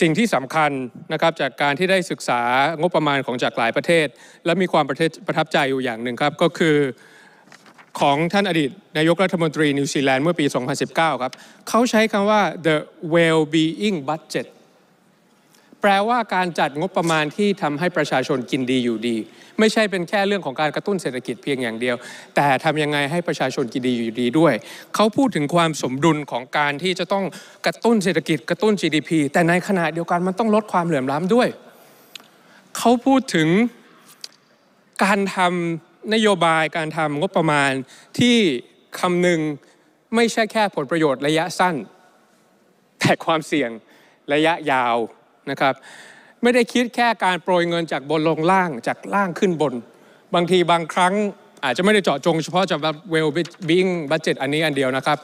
สิ่งที่สำคัญนะครับจากการที่ได้ศึกษางบประมาณของจากหลายประเทศ และมีความประประทับใจอยู่อย่างหนึ่งครับ ก็คือของท่านอดีตนายกรัฐมนตรีนิวซีแลนด์เมื่อปี 2019 ครับเขาใช้คำว่า the well-being budget แปลว่าการจัดงบประมาณที่ทำให้ประชาชนกินดีอยู่ดี ไม่ใช่เป็นแค่เรื่องของการกระตุ้นเศรษฐกิจเพียงอย่างเดียว แต่ทำยังไงให้ประชาชนกินดีอยู่ดีด้วย เขาพูดถึงความสมดุลของการที่จะต้องกระตุ้นเศรษฐกิจกระตุ้น GDP แต่ในขณะเดียวกันมันต้องลดความเหลื่อมล้ำด้วย เขาพูดถึง การทำนโยบายการทำงบประมาณที่คำนึงไม่ใช่แค่ผลประโยชน์ระยะสั้น แต่ความเสี่ยงระยะยาวนะครับไม่ได้คิดแค่การโปรยเงินจากบนลงล่างจากล่างขึ้นบน บางทีบางครั้งอาจจะไม่ได้เจาะจง เฉพาะจากเวลบิงบัจเจตอันนี้อันเดียวนะครับ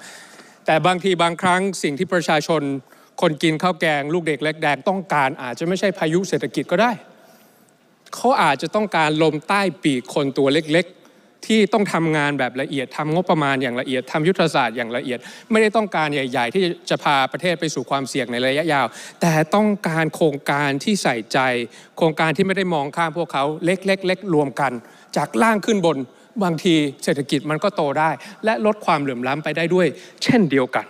แต่บางทีบางครั้งสิ่งที่ประชาชนคนกินข้าวแกง ลูกเด็กเล็กแดงต้องการอาจจะไม่ใช่พายุเศรษฐกิจก็ได้เขาอาจจะต้องการลมใต้ปีกคนตัวเล็กที่ต้องทำงานแบบละเอียดทำงบประมาณอย่างละเอียดทำยุทธศาสตร์อย่างละเอียด ไม่ได้ต้องการใหญ่ๆ ที่จะพาประเทศไปสู่ความเสี่ยงในระยะยาวแต่ต้องการโครงการที่ใส่ใจโครงการที่ไม่ได้มองข้ามพวกเขาเล็กๆ ๆรวมกัน จากล่างขึ้นบนบางทีเศรษฐกิจมันก็โตได้ และลดความเหลื่อมล้ำไปได้ด้วยเช่นเดียวกัน